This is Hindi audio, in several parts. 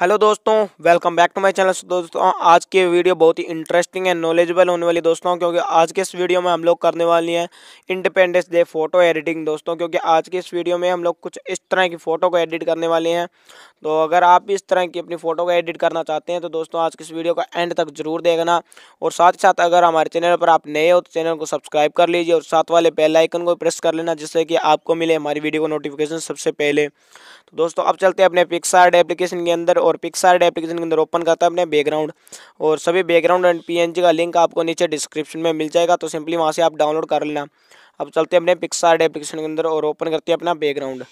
हेलो दोस्तों welcome back to my channel दोस्तों आज की वीडियो बहुत ही इंटरेस्टिंग एंड नॉलेजेबल होने वाली दोस्तों क्योंकि आज के इस वीडियो में हम लोग करने वाली हैं इंडिपेंडेंस डे फोटो एडिटिंग दोस्तों क्योंकि आज के इस वीडियो में हम लोग कुछ इस तरह की फ़ोटो को एडिट करने वाले हैं तो अगर आप भी इस तरह की अपनी फ़ोटो को एडिट करना चाहते हैं तो दोस्तों आज के इस वीडियो का एंड तक जरूर देखना और साथ ही साथ अगर हमारे चैनल पर आप नए हो तो चैनल को सब्सक्राइब कर लीजिए और साथ वाले बेलाइकन को प्रेस कर लेना जिससे कि आपको मिले हमारी वीडियो को नोटिफिकेशन सबसे पहले तो दोस्तों अब चलते हैं अपने पिक्सार्ड एप्लीकेशन के अंदर और पिक्सार्ट एप्लीकेशन के अंदर ओपन करता है अपने बैकग्राउंड और सभी बैकग्राउंड एंड पी का लिंक आपको नीचे डिस्क्रिप्शन में मिल जाएगा तो सिंपली वहाँ से आप डाउनलोड कर लेना अब चलते हैं अपने पिक्सार्ट एप्लीकेशन के अंदर और ओपन करते हैं अपना बैकग्राउंड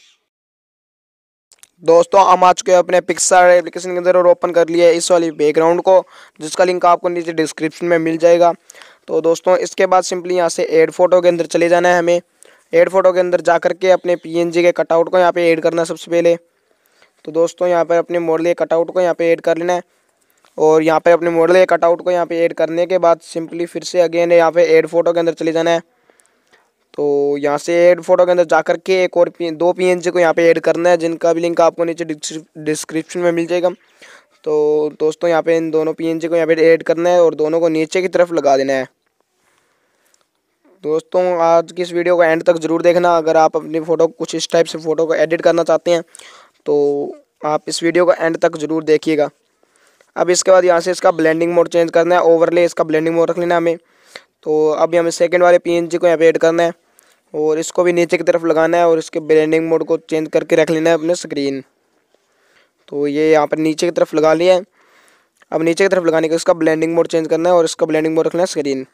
दोस्तों हम आ चुके हैं अपने पिक्सार एप्लीकेशन के अंदर और ओपन कर लिया है इस वाली बैकग्राउंड को जिसका लिंक आपको नीचे डिस्क्रिप्शन में मिल जाएगा तो दोस्तों इसके बाद सिंपली यहाँ से एड फोटो के अंदर चले जाना है हमें एड फोटो के अंदर जा के अपने पीएनजी के कटआउट को यहाँ पे ऐड करना सबसे पहले तो दोस्तों यहाँ पर अपने मॉडल के कटआउट को यहाँ पे ऐड कर लेना है और यहाँ पे अपने मॉडल के कटआउट को यहाँ पे ऐड करने के बाद सिंपली फिर से अगेन यहाँ पे ऐड फोटो के अंदर चले जाना है तो यहाँ से ऐड फोटो के अंदर जा कर के एक और पी दो पी को यहाँ पर ऐड करना है जिनका भी लिंक आपको नीचे डिस्क्रिप्शन में मिल जाएगा तो दोस्तों यहाँ पर इन दोनों पी को यहाँ पे ऐड करना है और दोनों को नीचे की तरफ लगा देना है दोस्तों आज की इस वीडियो को एंड तक ज़रूर देखना अगर आप अपनी फ़ोटो कुछ इस टाइप से फ़ोटो को एडिट करना चाहते हैं तो आप इस वीडियो को एंड तक ज़रूर देखिएगा अब इसके बाद यहाँ से इसका ब्लेंडिंग मोड चेंज करना है ओवरले इसका ब्लेंडिंग मोड रख लेना हमें तो अभी हमें सेकेंड वाले पी को यहाँ पे ऐड करना है और इसको भी नीचे की तरफ लगाना है और इसके ब्लेंडिंग मोड को चेंज करके रख लेना है अपने स्क्रीन तो ये यहाँ पर नीचे की तरफ लगा लिया है अब नीचे की तरफ लगाने का इसका ब्लेंडिंग मोड चेंज करना है और इसका ब्लेंडिंग मोड रखना है स्क्रीन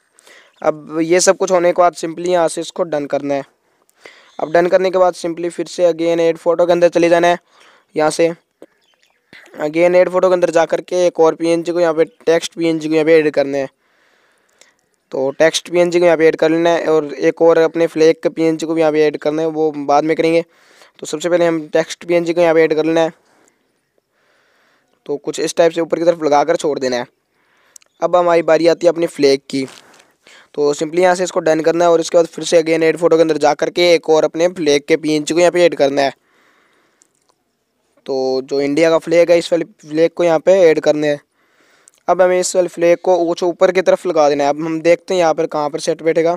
अब ये सब कुछ होने के बाद सिंपली यहाँ से इसको डन करना है अब डन करने के बाद सिंपली फिर से अगेन एड फोटो के अंदर चले जाना है यहाँ से अगेन एड फोटो के अंदर जा करके एक और जी को यहाँ पे टेक्स्ट जी को यहाँ पे एड करना है तो टेक्स्ट जी को यहाँ पे ऐड कर लेना है और एक और अपने फ्लैग के जी को भी यहाँ पे ऐड करना है वो बाद में करेंगे तो सबसे पहले हम टेक्स्ट जी को यहाँ पे ऐड कर लेना है तो कुछ इस टाइप से ऊपर की तरफ लगा कर छोड़ देना है अब हमारी बारी आती है अपने फ्लैग की तो सिंपली यहाँ से इसको डन करना है और इसके बाद फिर से अगेन एड फोटो के अंदर जा करके एक और अपने फ्लैग के पीएनजी को यहाँ पे ऐड करना है तो जो इंडिया का फ्लैग है इस वाले फ्लैग को यहाँ पे ऐड करना है अब हमें इस वाले फ्लैग को ऊँच ऊपर की तरफ लगा देना है अब हम देखते हैं यहाँ पर कहाँ पर सेट बैठेगा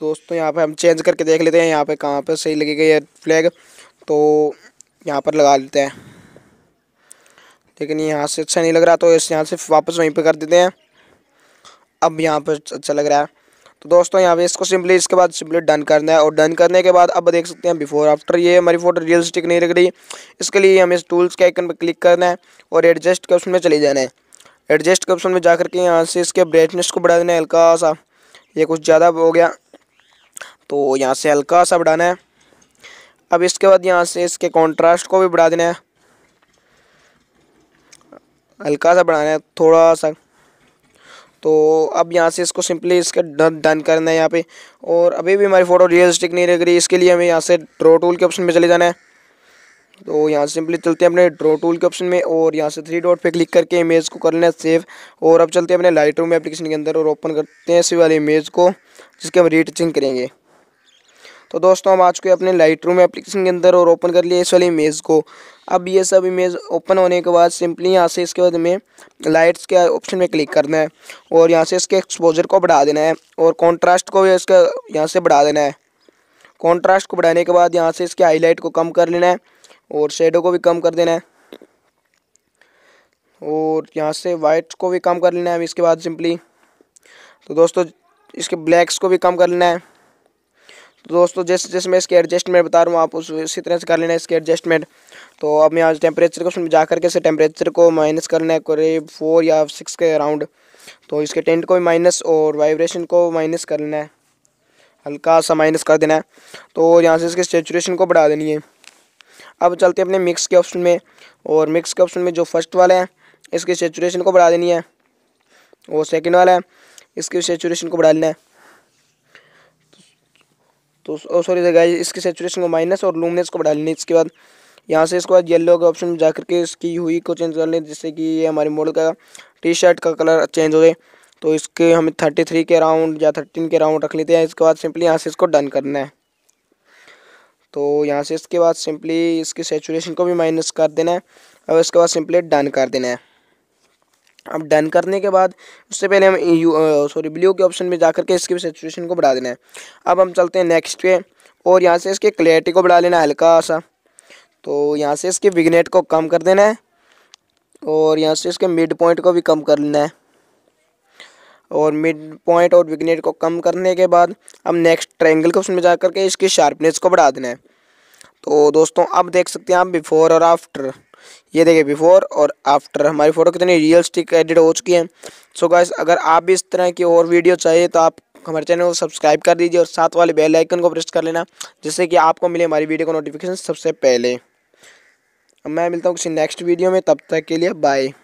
दोस्तों यहाँ पे हम चेंज करके देख लेते हैं यहाँ पे कहाँ पे सही लगेगा ये फ्लैग तो यहाँ पर लगा लेते हैं लेकिन यहाँ से अच्छा नहीं लग रहा तो इस यहाँ से वापस वहीं पे कर देते हैं अब यहाँ पर अच्छा-, अच्छा लग रहा है तो दोस्तों यहाँ पे इसको सिंपली इसके बाद सिंपली डन करना है और डन करने के बाद अब देख सकते हैं बिफोर आफ्टर ये हमारी फ़ोटो रियलिस्टिक नहीं लग रही इसके लिए हमें इस टूल्स के आइकन पर क्लिक करना है और एडजस्ट के ऑप्शन में चले जाना है एडजस्ट के ऑप्शन में जा करके यहाँ से इसके ब्राइटनेस को बढ़ा देना है हल्का सा ये कुछ ज़्यादा हो गया तो यहाँ से हल्का सा बढ़ाना है अब इसके बाद यहाँ से इसके कॉन्ट्रास्ट को भी बढ़ा देना है हल्का सा बढ़ाना है थोड़ा सा तो अब यहाँ से इसको सिंपली इसका डन डन करना है यहाँ पे और अभी भी हमारी फ़ोटो रियलिस्टिक नहीं रह रही इसके लिए हमें यहाँ से ड्रो टूल के ऑप्शन में चले जाना है तो यहाँ से सिंपली चलते हैं अपने ड्रो टूल के ऑप्शन में और यहाँ से थ्री डॉट पे क्लिक करके इमेज को कर लेना है सेव और अब चलते हैं अपने लाइट रूम एप्लीकेशन के अंदर और ओपन करते हैं इसी वाली इमेज को जिसके हम रीटचिंग करेंगे तो दोस्तों हम आ चुके हैं अपने लाइट रूम एप्लीकेशन के अंदर और ओपन कर लिए इस वाली इमेज को अब ये सब इमेज ओपन होने के बाद सिंपली यहाँ से इसके बाद हमें लाइट्स के ऑप्शन में क्लिक करना है और यहाँ से इसके एक्सपोजर को बढ़ा देना है और कॉन्ट्रास्ट को भी इसका यहाँ से बढ़ा देना है कॉन्ट्रास्ट को बढ़ाने के बाद यहाँ से इसके हाईलाइट को कम कर लेना है और शेडो को भी कम कर देना है और यहाँ से वाइट को भी कम कर लेना है इसके बाद सिंपली तो दोस्तों इसके ब्लैक्स को भी कम कर लेना है तो दोस्तों जैसे जैसे मैं इसके एडजस्टमेंट बता रहा हूँ आप उस इसी तरह से कर लेना इसके एडजस्टमेंट तो अब मैं आज टेम्परेचर को उसमें जा करके इसे टेम्परेचर को माइनस करना है करीब फोर या सिक्स के अराउंड तो इसके टेंट को भी माइनस और वाइब्रेशन को माइनस कर लेना है हल्का सा माइनस कर देना है तो यहाँ से इसके सेचुरेशन को बढ़ा देनी है अब चलते हैं अपने मिक्स के ऑप्शन में और मिक्स के ऑप्शन में जो फर्स्ट वाला है इसके सेचुरेशन को बढ़ा देनी है और सेकेंड वाला है इसकी सेचुरेशन को बढ़ा लेना है तो सॉरी गाइस oh, इसकी सेचुरेशन को माइनस और लूमिनेंस को बढ़ा लेने इसके बाद यहाँ से इसके बाद येलो के ऑप्शन में जा करके इसकी हुई को चेंज कर लें जिससे कि ये हमारे मॉडल का टी शर्ट का कलर चेंज हो जाए तो इसके हमें थर्टी थ्री के राउंड या थर्टीन के राउंड रख लेते हैं इसके बाद सिंपली यहाँ से इसको डन करना है तो यहाँ से इसके बाद सिंपली इसकी सेचुरेशन को भी माइनस कर देना है और इसके बाद सिंपली डन कर देना है अब डन करने के बाद उससे पहले हम सॉरी ब्लू के ऑप्शन में जाकर के इसकी सेचुएशन को बढ़ा देना है अब हम चलते हैं नेक्स्ट पे और यहाँ से इसके क्लैरिटी को बढ़ा लेना है हल्का सा तो यहाँ से इसके विगनेट को कम कर देना है और यहाँ से इसके मिड पॉइंट को भी कम कर लेना है और मिड पॉइंट और विगनेट को कम करने के बाद अब नेक्स्ट ट्रैंगल के उसमें जा करके इसकी शार्पनेस को बढ़ा देना है तो दोस्तों अब देख सकते हैं आप बिफ़ोर और आफ्टर ये देखिए बिफोर और आफ्टर हमारी फ़ोटो कितनी रियलिस्टिक एडिट हो चुकी है सो गाइस अगर आप भी इस तरह की और वीडियो चाहिए तो आप हमारे चैनल को सब्सक्राइब कर दीजिए और साथ वाले बेल आइकन को प्रेस कर लेना जिससे कि आपको मिले हमारी वीडियो का नोटिफिकेशन सबसे पहले अब मैं मिलता हूँ किसी नेक्स्ट वीडियो में तब तक के लिए बाय